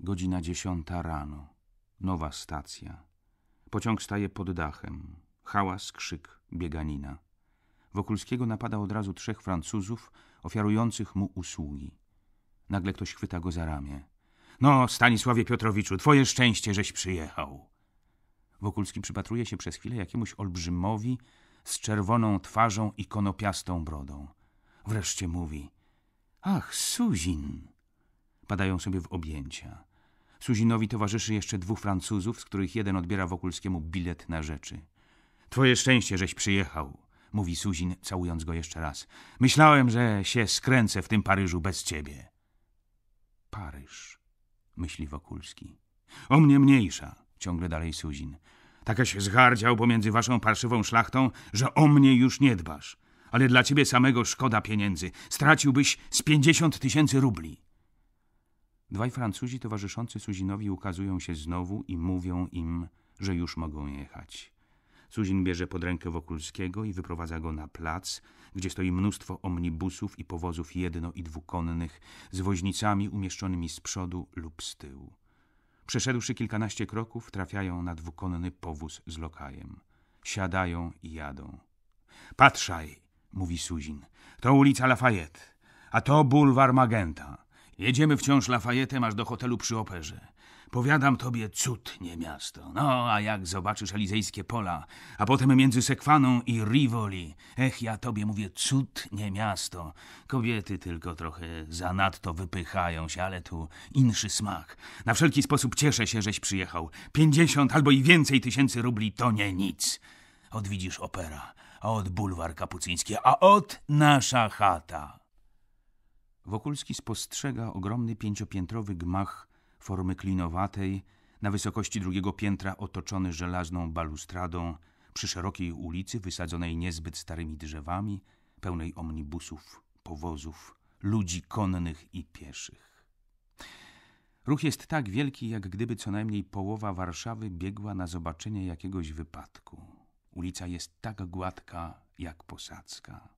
Godzina dziesiąta rano. Nowa stacja. Pociąg staje pod dachem. Hałas, krzyk, bieganina. Wokulskiego napada od razu trzech Francuzów, ofiarujących mu usługi. Nagle ktoś chwyta go za ramię. No, Stanisławie Piotrowiczu, twoje szczęście, żeś przyjechał. Wokulski przypatruje się przez chwilę jakiemuś olbrzymowi z czerwoną twarzą i konopiastą brodą. Wreszcie mówi: Ach, Suzin! Padają sobie w objęcia. Suzinowi towarzyszy jeszcze dwóch Francuzów, z których jeden odbiera Wokulskiemu bilet na rzeczy. Twoje szczęście, żeś przyjechał, mówi Suzin, całując go jeszcze raz. Myślałem, że się skręcę w tym Paryżu bez ciebie. Paryż, myśli Wokulski. O mnie mniejsza, ciągle dalej Suzin. Takaś zgardział pomiędzy waszą parszywą szlachtą, że o mnie już nie dbasz. Ale dla ciebie samego szkoda pieniędzy. Straciłbyś z pięćdziesiąt tysięcy rubli. Dwaj Francuzi towarzyszący Suzinowi ukazują się znowu i mówią im, że już mogą jechać. Suzin bierze pod rękę Wokulskiego i wyprowadza go na plac, gdzie stoi mnóstwo omnibusów i powozów jedno- i dwukonnych z woźnicami umieszczonymi z przodu lub z tyłu. Przeszedłszy kilkanaście kroków, trafiają na dwukonny powóz z lokajem. Siadają i jadą. Patrzaj, mówi Suzin, to ulica Lafayette, a to bulwar Magenta. Jedziemy wciąż Lafayette, aż do hotelu przy operze. Powiadam tobie, cud nie miasto. No, a jak zobaczysz elizejskie pola, a potem między Sekwaną i Rivoli. Ech, ja tobie mówię, cud nie miasto. Kobiety tylko trochę zanadto wypychają się, ale tu inszy smak. Na wszelki sposób cieszę się, żeś przyjechał. Pięćdziesiąt albo i więcej tysięcy rubli to nie nic. Odwidzisz opera, a od bulwar kapucyński, a od nasza chata. Wokulski spostrzega ogromny pięciopiętrowy gmach formy klinowatej, na wysokości drugiego piętra otoczony żelazną balustradą, przy szerokiej ulicy wysadzonej niezbyt starymi drzewami, pełnej omnibusów, powozów, ludzi konnych i pieszych. Ruch jest tak wielki, jak gdyby co najmniej połowa Warszawy biegła na zobaczenie jakiegoś wypadku. Ulica jest tak gładka, jak posadzka.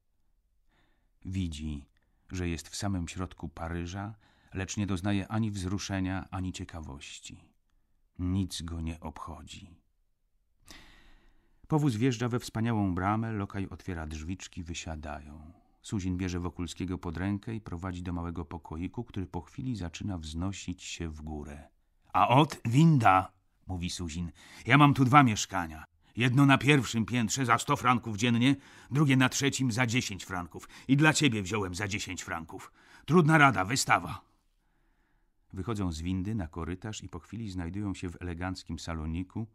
Widzi że jest w samym środku Paryża, lecz nie doznaje ani wzruszenia, ani ciekawości. Nic go nie obchodzi. Powóz wjeżdża we wspaniałą bramę, lokaj otwiera drzwiczki, wysiadają. Suzin bierze Wokulskiego pod rękę i prowadzi do małego pokoiku, który po chwili zaczyna wznosić się w górę. A ot, winda! mówi Suzin. Ja mam tu dwa mieszkania. Jedno na pierwszym piętrze za 100 franków dziennie, drugie na trzecim za 10 franków. I dla ciebie wziąłem za 10 franków. Trudna rada, wystawa. Wychodzą z windy na korytarz i po chwili znajdują się w eleganckim saloniku,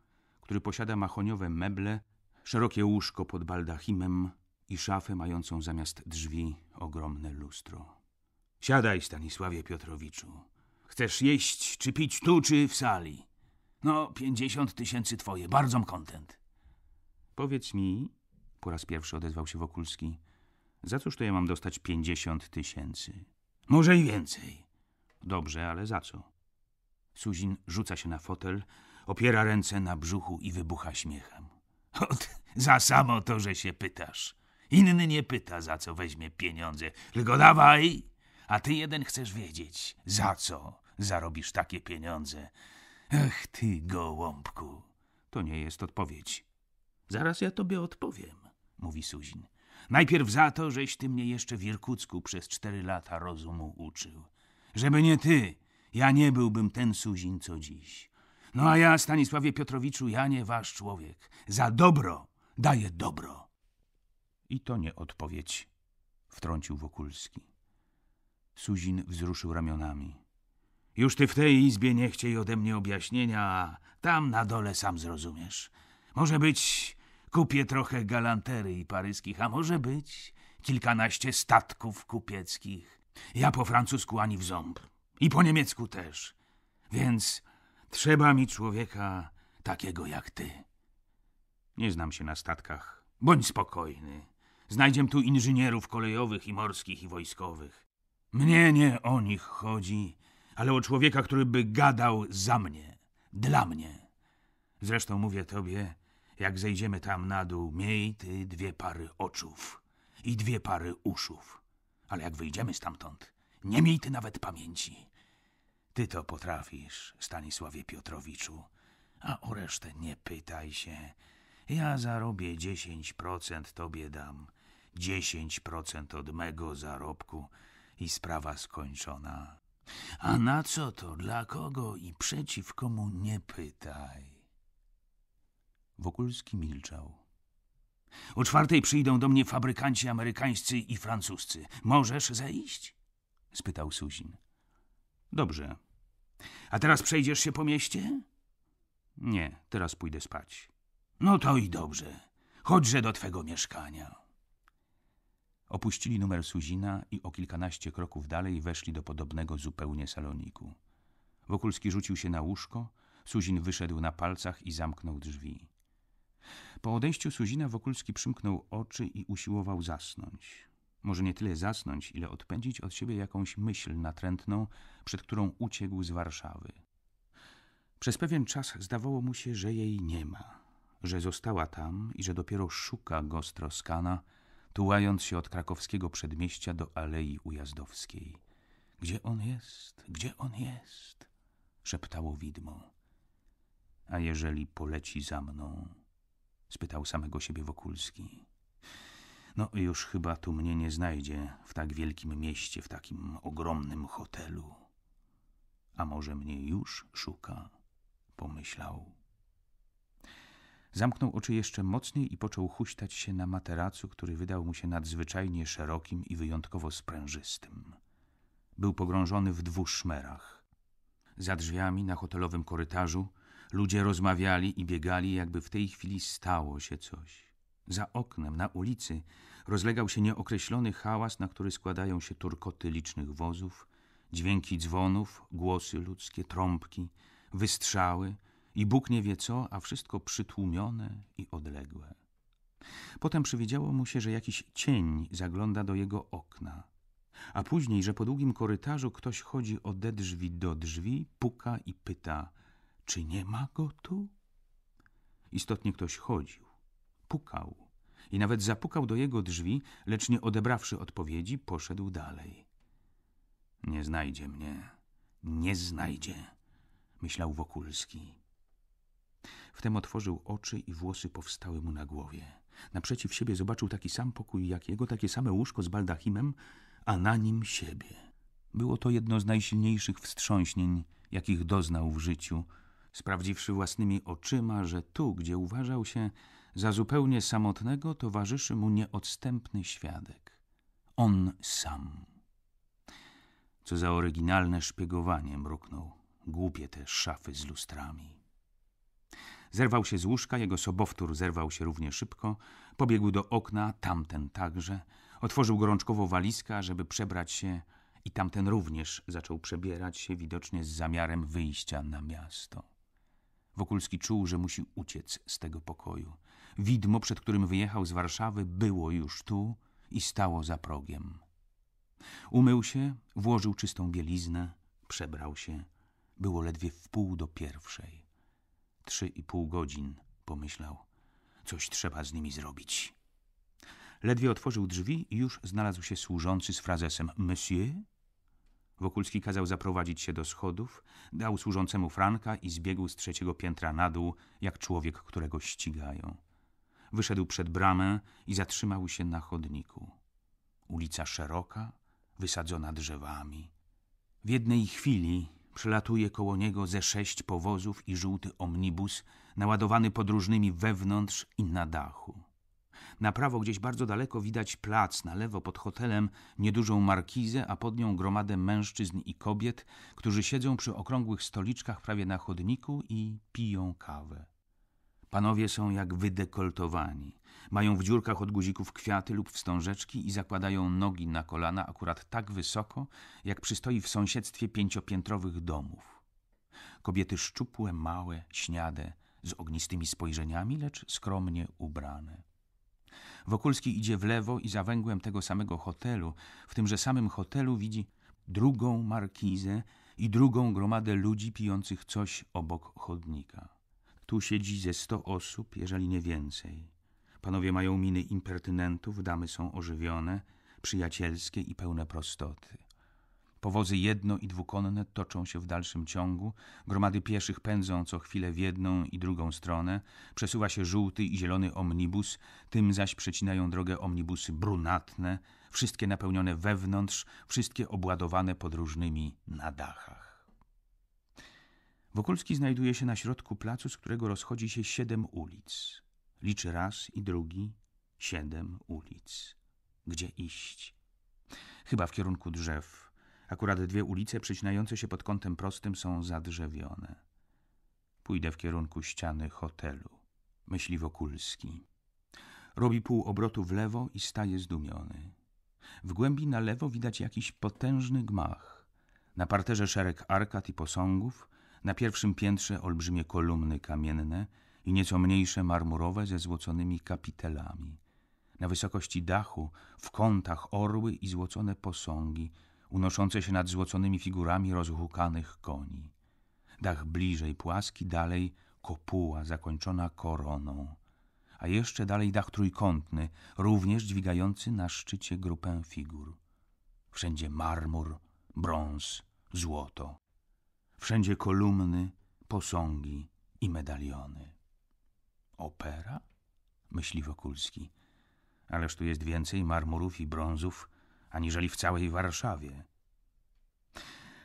który posiada mahoniowe meble, szerokie łóżko pod baldachimem i szafę mającą zamiast drzwi ogromne lustro. Siadaj, Stanisławie Piotrowiczu. Chcesz jeść czy pić tu, czy w sali? No, pięćdziesiąt tysięcy twoje, bardzo kontent. Powiedz mi, po raz pierwszy odezwał się Wokulski, za cóż to ja mam dostać pięćdziesiąt tysięcy? Może i więcej. Dobrze, ale za co? Suzin rzuca się na fotel, opiera ręce na brzuchu i wybucha śmiechem. Ot, za samo to, że się pytasz. Inny nie pyta, za co weźmie pieniądze, tylko dawaj, a ty jeden chcesz wiedzieć, za co zarobisz takie pieniądze. Ach ty, gołąbku. To nie jest odpowiedź. Zaraz ja tobie odpowiem, mówi Suzin. Najpierw za to, żeś ty mnie jeszcze w Irkucku przez cztery lata rozumu uczył. Żeby nie ty, ja nie byłbym ten Suzin co dziś. No a ja, Stanisławie Piotrowiczu, ja nie wasz człowiek. Za dobro daję dobro. I to nie odpowiedź, wtrącił Wokulski. Suzin wzruszył ramionami. Już ty w tej izbie nie chciej ode mnie objaśnienia, a tam na dole sam zrozumiesz. Może być, Kupię trochę galanterii paryskich, a może być kilkanaście statków kupieckich. Ja po francusku ani w ząb. I po niemiecku też. Więc trzeba mi człowieka takiego jak ty. Nie znam się na statkach. Bądź spokojny. Znajdziem tu inżynierów kolejowych i morskich i wojskowych. Mnie nie o nich chodzi, ale o człowieka, który by gadał za mnie, dla mnie. Zresztą mówię tobie, jak zejdziemy tam na dół, miej ty dwie pary oczów i dwie pary uszów. Ale jak wyjdziemy stamtąd, nie miej ty nawet pamięci. Ty to potrafisz, Stanisławie Piotrowiczu, a o resztę nie pytaj się. Ja zarobię dziesięć procent tobie dam, dziesięć procent od mego zarobku i sprawa skończona. A na co to, dla kogo i przeciw komu nie pytaj. Wokulski milczał. O czwartej przyjdą do mnie fabrykanci amerykańscy i francuscy. Możesz zejść? spytał Suzin. Dobrze. A teraz przejdziesz się po mieście? Nie, teraz pójdę spać. No to i dobrze. Chodźże do twego mieszkania. Opuścili numer Suzina i o kilkanaście kroków dalej weszli do podobnego zupełnie saloniku. Wokulski rzucił się na łóżko, Suzin wyszedł na palcach i zamknął drzwi. Po odejściu Suzina Wokulski przymknął oczy i usiłował zasnąć. Może nie tyle zasnąć, ile odpędzić od siebie jakąś myśl natrętną, przed którą uciekł z Warszawy. Przez pewien czas zdawało mu się, że jej nie ma, że została tam i że dopiero szuka go stroskana, tułając się od krakowskiego przedmieścia do Alei Ujazdowskiej. Gdzie on jest? Gdzie on jest? szeptało widmo. A jeżeli poleci za mną? spytał samego siebie Wokulski. No, już chyba tu mnie nie znajdzie w tak wielkim mieście, w takim ogromnym hotelu. A może mnie już szuka? pomyślał. Zamknął oczy jeszcze mocniej i począł huśtać się na materacu, który wydał mu się nadzwyczajnie szerokim i wyjątkowo sprężystym. Był pogrążony w dwóch szmerach. Za drzwiami na hotelowym korytarzu Ludzie rozmawiali i biegali, jakby w tej chwili stało się coś. Za oknem, na ulicy, rozlegał się nieokreślony hałas, na który składają się turkoty licznych wozów, dźwięki dzwonów, głosy ludzkie, trąbki, wystrzały i Bóg nie wie co, a wszystko przytłumione i odległe. Potem przywidziało mu się, że jakiś cień zagląda do jego okna, a później, że po długim korytarzu ktoś chodzi ode drzwi do drzwi, puka i pyta – czy nie ma go tu? Istotnie ktoś chodził, pukał i nawet zapukał do jego drzwi, lecz nie odebrawszy odpowiedzi, poszedł dalej. Nie znajdzie mnie, nie znajdzie, myślał Wokulski. Wtem otworzył oczy i włosy powstały mu na głowie. Naprzeciw siebie zobaczył taki sam pokój jak jego, takie same łóżko z baldachimem, a na nim siebie. Było to jedno z najsilniejszych wstrząśnień, jakich doznał w życiu – sprawdziwszy własnymi oczyma, że tu, gdzie uważał się za zupełnie samotnego, towarzyszy mu nieodstępny świadek. On sam. Co za oryginalne szpiegowanie, mruknął. Głupie te szafy z lustrami. Zerwał się z łóżka, jego sobowtór zerwał się równie szybko, pobiegł do okna, tamten także, otworzył gorączkowo walizka, żeby przebrać się i tamten również zaczął przebierać się widocznie z zamiarem wyjścia na miasto. Wokulski czuł, że musi uciec z tego pokoju. Widmo, przed którym wyjechał z Warszawy, było już tu i stało za progiem. Umył się, włożył czystą bieliznę, przebrał się. Było ledwie wpół do pierwszej. Trzy i pół godzin, pomyślał. Coś trzeba z nimi zrobić. Ledwie otworzył drzwi i już znalazł się służący z frazesem Monsieur Wokulski kazał zaprowadzić się do schodów, dał służącemu franka i zbiegł z trzeciego piętra na dół, jak człowiek, którego ścigają. Wyszedł przed bramę i zatrzymał się na chodniku. Ulica szeroka, wysadzona drzewami. W jednej chwili przelatuje koło niego ze sześć powozów i żółty omnibus naładowany podróżnymi wewnątrz i na dachu. Na prawo gdzieś bardzo daleko widać plac, na lewo pod hotelem niedużą markizę, a pod nią gromadę mężczyzn i kobiet, którzy siedzą przy okrągłych stoliczkach prawie na chodniku i piją kawę. Panowie są jak wydekoltowani. Mają w dziurkach od guzików kwiaty lub wstążeczki i zakładają nogi na kolana akurat tak wysoko, jak przystoi w sąsiedztwie pięciopiętrowych domów. Kobiety szczupłe, małe, śniade, z ognistymi spojrzeniami, lecz skromnie ubrane. Wokulski idzie w lewo i za węgłem tego samego hotelu, w tymże samym hotelu widzi drugą markizę i drugą gromadę ludzi pijących coś obok chodnika. Tu siedzi ze sto osób, jeżeli nie więcej. Panowie mają miny impertynentów, damy są ożywione, przyjacielskie i pełne prostoty. Powozy jedno- i dwukonne toczą się w dalszym ciągu, gromady pieszych pędzą co chwilę w jedną i drugą stronę, przesuwa się żółty i zielony omnibus, tym zaś przecinają drogę omnibusy brunatne, wszystkie napełnione wewnątrz, wszystkie obładowane podróżnymi na dachach. Wokulski znajduje się na środku placu, z którego rozchodzi się siedem ulic. Liczy raz i drugi siedem ulic. Gdzie iść? Chyba w kierunku drzew, Akurat dwie ulice przecinające się pod kątem prostym są zadrzewione. Pójdę w kierunku ściany hotelu. Myśli Wokulski. Robi pół obrotu w lewo i staje zdumiony. W głębi na lewo widać jakiś potężny gmach. Na parterze szereg arkad i posągów, na pierwszym piętrze olbrzymie kolumny kamienne i nieco mniejsze marmurowe ze złoconymi kapitelami. Na wysokości dachu w kątach orły i złocone posągi – unoszące się nad złoconymi figurami rozhukanych koni. Dach bliżej płaski, dalej kopuła zakończona koroną, a jeszcze dalej dach trójkątny, również dźwigający na szczycie grupę figur. Wszędzie marmur, brąz, złoto. Wszędzie kolumny, posągi i medaliony. Opera? myśli Wokulski. Ależ tu jest więcej marmurów i brązów aniżeli w całej Warszawie.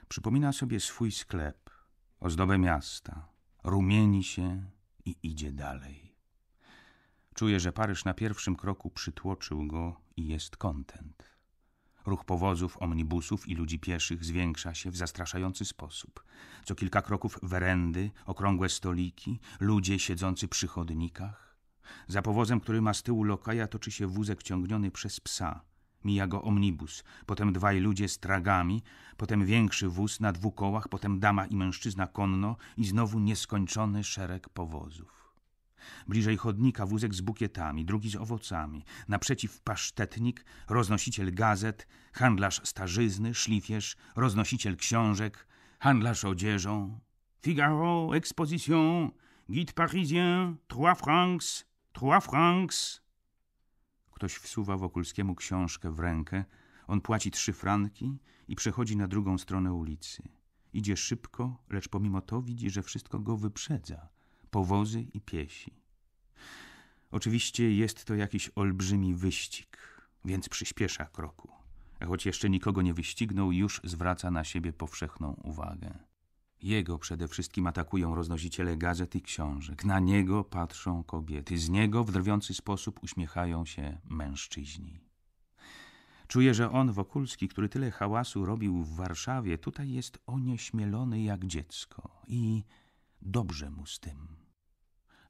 Przypomina sobie swój sklep, ozdobę miasta, rumieni się i idzie dalej. Czuje, że Paryż na pierwszym kroku przytłoczył go i jest kontent. Ruch powozów, omnibusów i ludzi pieszych zwiększa się w zastraszający sposób. Co kilka kroków werendy, okrągłe stoliki, ludzie siedzący przy chodnikach. Za powozem, który ma z tyłu lokaja, toczy się wózek ciągniony przez psa. Mija go omnibus, potem dwaj ludzie z tragami, potem większy wóz na dwóch kołach, potem dama i mężczyzna konno i znowu nieskończony szereg powozów. Bliżej chodnika wózek z bukietami, drugi z owocami, naprzeciw pasztetnik, roznosiciel gazet, handlarz starzyzny, szlifierz, roznosiciel książek, handlarz odzieżą. Figaro, Exposition, Guide Parisien, Trois francs, Trois francs. Ktoś wsuwa Wokulskiemu książkę w rękę, on płaci trzy franki i przechodzi na drugą stronę ulicy. Idzie szybko, lecz pomimo to widzi, że wszystko go wyprzedza powozy i piesi. Oczywiście jest to jakiś olbrzymi wyścig, więc przyspiesza kroku, a choć jeszcze nikogo nie wyścignął, już zwraca na siebie powszechną uwagę. Jego przede wszystkim atakują roznosiciele gazet i książek. Na niego patrzą kobiety. Z niego w drwiący sposób uśmiechają się mężczyźni. Czuję, że on, Wokulski, który tyle hałasu robił w Warszawie, tutaj jest onieśmielony jak dziecko. I dobrze mu z tym.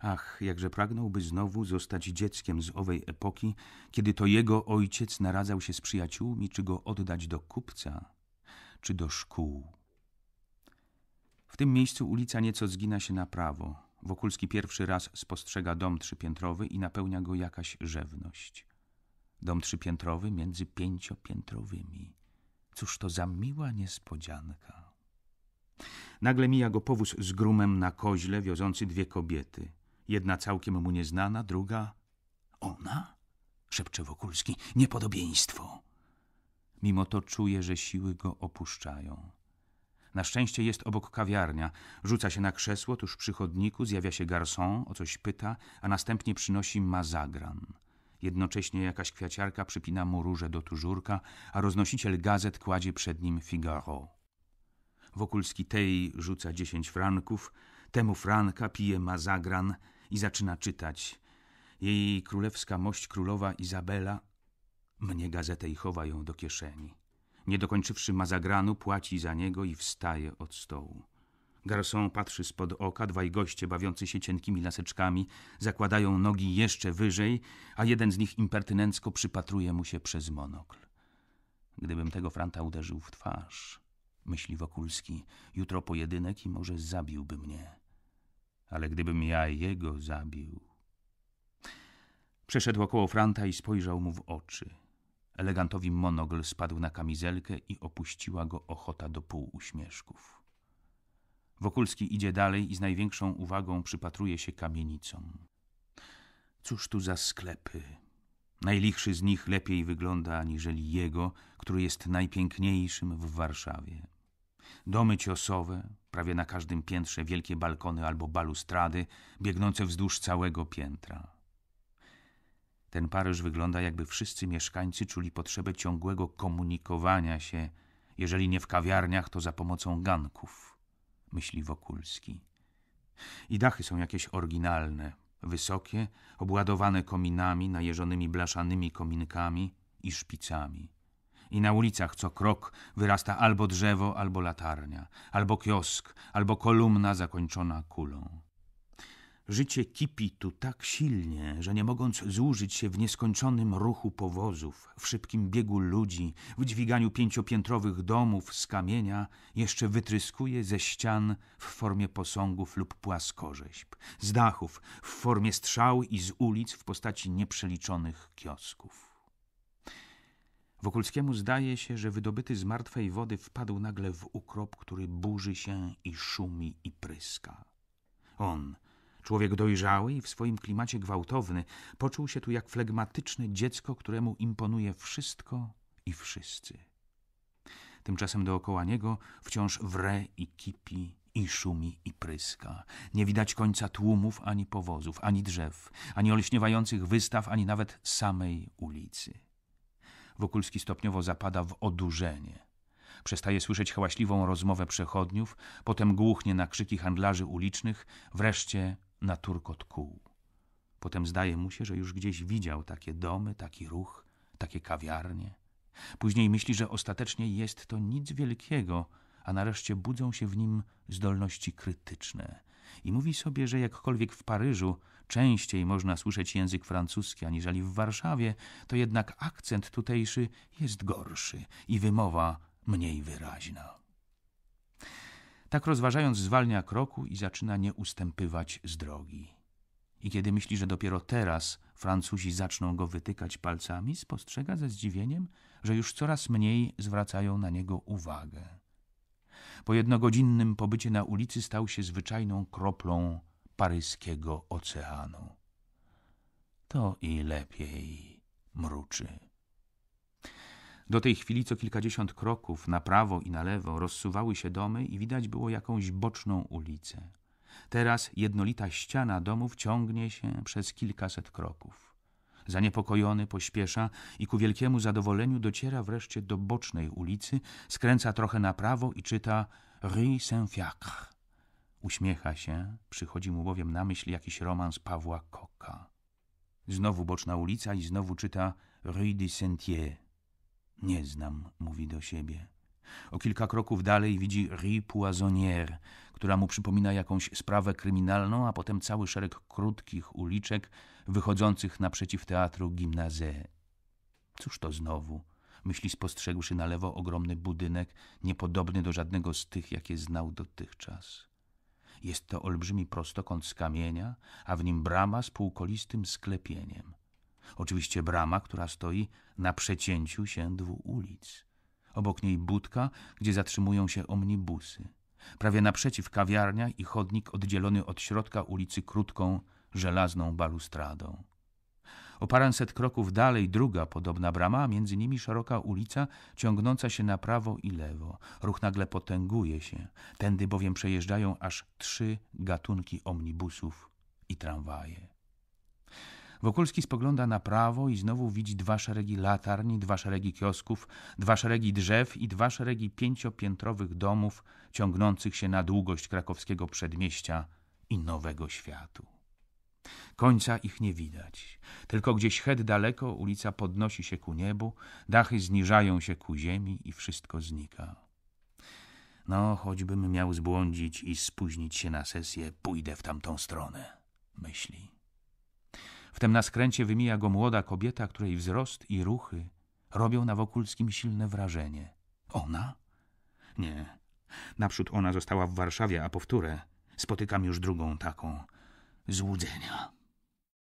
Ach, jakże pragnąłby znowu zostać dzieckiem z owej epoki, kiedy to jego ojciec naradzał się z przyjaciółmi, czy go oddać do kupca, czy do szkół tym miejscu ulica nieco zgina się na prawo. Wokulski pierwszy raz spostrzega dom trzypiętrowy i napełnia go jakaś rzewność. Dom trzypiętrowy między pięciopiętrowymi. Cóż to za miła niespodzianka. Nagle mija go powóz z grumem na koźle wiozący dwie kobiety. Jedna całkiem mu nieznana, druga... Ona? Szepcze Wokulski. Niepodobieństwo. Mimo to czuje, że siły go opuszczają. Na szczęście jest obok kawiarnia. Rzuca się na krzesło tuż przy chodniku, zjawia się garson, o coś pyta, a następnie przynosi mazagran. Jednocześnie jakaś kwiaciarka przypina mu róże do tużurka, a roznosiciel gazet kładzie przed nim Figaro. Wokulski tej rzuca dziesięć franków, temu franka pije mazagran i zaczyna czytać. Jej królewska mość królowa Izabela mnie gazetę i chowa ją do kieszeni. Nie dokończywszy mazagranu, płaci za niego i wstaje od stołu. Garson patrzy spod oka, dwaj goście bawiący się cienkimi laseczkami zakładają nogi jeszcze wyżej, a jeden z nich impertynencko przypatruje mu się przez monokl. Gdybym tego franta uderzył w twarz, myśli Wokulski, jutro pojedynek i może zabiłby mnie. Ale gdybym ja jego zabił... Przeszedł około franta i spojrzał mu w oczy – Elegantowi monogl spadł na kamizelkę i opuściła go ochota do półuśmieszków. Wokulski idzie dalej i z największą uwagą przypatruje się kamienicom. Cóż tu za sklepy? Najlichszy z nich lepiej wygląda aniżeli jego, który jest najpiękniejszym w Warszawie. Domy ciosowe, prawie na każdym piętrze wielkie balkony albo balustrady, biegnące wzdłuż całego piętra. Ten Paryż wygląda, jakby wszyscy mieszkańcy czuli potrzebę ciągłego komunikowania się, jeżeli nie w kawiarniach, to za pomocą ganków, myśli Wokulski. I dachy są jakieś oryginalne, wysokie, obładowane kominami, najeżonymi blaszanymi kominkami i szpicami. I na ulicach co krok wyrasta albo drzewo, albo latarnia, albo kiosk, albo kolumna zakończona kulą. Życie kipi tu tak silnie, że nie mogąc zużyć się w nieskończonym ruchu powozów, w szybkim biegu ludzi, w dźwiganiu pięciopiętrowych domów z kamienia, jeszcze wytryskuje ze ścian w formie posągów lub płaskorzeźb, z dachów w formie strzał i z ulic w postaci nieprzeliczonych kiosków. Wokulskiemu zdaje się, że wydobyty z martwej wody wpadł nagle w ukrop, który burzy się i szumi i pryska. On – Człowiek dojrzały i w swoim klimacie gwałtowny poczuł się tu jak flegmatyczne dziecko, któremu imponuje wszystko i wszyscy. Tymczasem dookoła niego wciąż wre i kipi i szumi i pryska. Nie widać końca tłumów, ani powozów, ani drzew, ani olśniewających wystaw, ani nawet samej ulicy. Wokulski stopniowo zapada w odurzenie. Przestaje słyszeć hałaśliwą rozmowę przechodniów, potem głuchnie na krzyki handlarzy ulicznych, wreszcie na turkot kół. Potem zdaje mu się, że już gdzieś widział takie domy, taki ruch, takie kawiarnie. Później myśli, że ostatecznie jest to nic wielkiego, a nareszcie budzą się w nim zdolności krytyczne. I mówi sobie, że jakkolwiek w Paryżu częściej można słyszeć język francuski aniżeli w Warszawie, to jednak akcent tutejszy jest gorszy i wymowa mniej wyraźna. Tak rozważając, zwalnia kroku i zaczyna nie ustępywać z drogi. I kiedy myśli, że dopiero teraz Francuzi zaczną go wytykać palcami, spostrzega ze zdziwieniem, że już coraz mniej zwracają na niego uwagę. Po jednogodzinnym pobycie na ulicy stał się zwyczajną kroplą paryskiego oceanu. To i lepiej mruczy. Do tej chwili co kilkadziesiąt kroków na prawo i na lewo rozsuwały się domy i widać było jakąś boczną ulicę. Teraz jednolita ściana domów ciągnie się przez kilkaset kroków. Zaniepokojony pośpiesza i ku wielkiemu zadowoleniu dociera wreszcie do bocznej ulicy, skręca trochę na prawo i czyta Rue Saint-Fiacre. Uśmiecha się, przychodzi mu bowiem na myśl jakiś romans Pawła Koka. Znowu boczna ulica i znowu czyta Rue du Sentier. Nie znam, mówi do siebie. O kilka kroków dalej widzi Rie Poisonnière, która mu przypomina jakąś sprawę kryminalną, a potem cały szereg krótkich uliczek wychodzących naprzeciw teatru Gimnazée. Cóż to znowu? myśli spostrzegłszy na lewo ogromny budynek, niepodobny do żadnego z tych, jakie znał dotychczas. Jest to olbrzymi prostokąt z kamienia, a w nim brama z półkolistym sklepieniem. Oczywiście brama, która stoi na przecięciu się dwóch ulic. Obok niej budka, gdzie zatrzymują się omnibusy. Prawie naprzeciw kawiarnia i chodnik oddzielony od środka ulicy krótką, żelazną balustradą. O paręset kroków dalej druga podobna brama, a między nimi szeroka ulica ciągnąca się na prawo i lewo. Ruch nagle potęguje się, tędy bowiem przejeżdżają aż trzy gatunki omnibusów i tramwaje. Wokulski spogląda na prawo i znowu widzi dwa szeregi latarni, dwa szeregi kiosków, dwa szeregi drzew i dwa szeregi pięciopiętrowych domów ciągnących się na długość krakowskiego przedmieścia i nowego światu. Końca ich nie widać. Tylko gdzieś het daleko ulica podnosi się ku niebu, dachy zniżają się ku ziemi i wszystko znika. No, choćbym miał zbłądzić i spóźnić się na sesję, pójdę w tamtą stronę, myśli. Wtem na skręcie wymija go młoda kobieta, której wzrost i ruchy robią na Wokulskim silne wrażenie. Ona? Nie. Naprzód ona została w Warszawie, a powtórę spotykam już drugą taką. Złudzenia.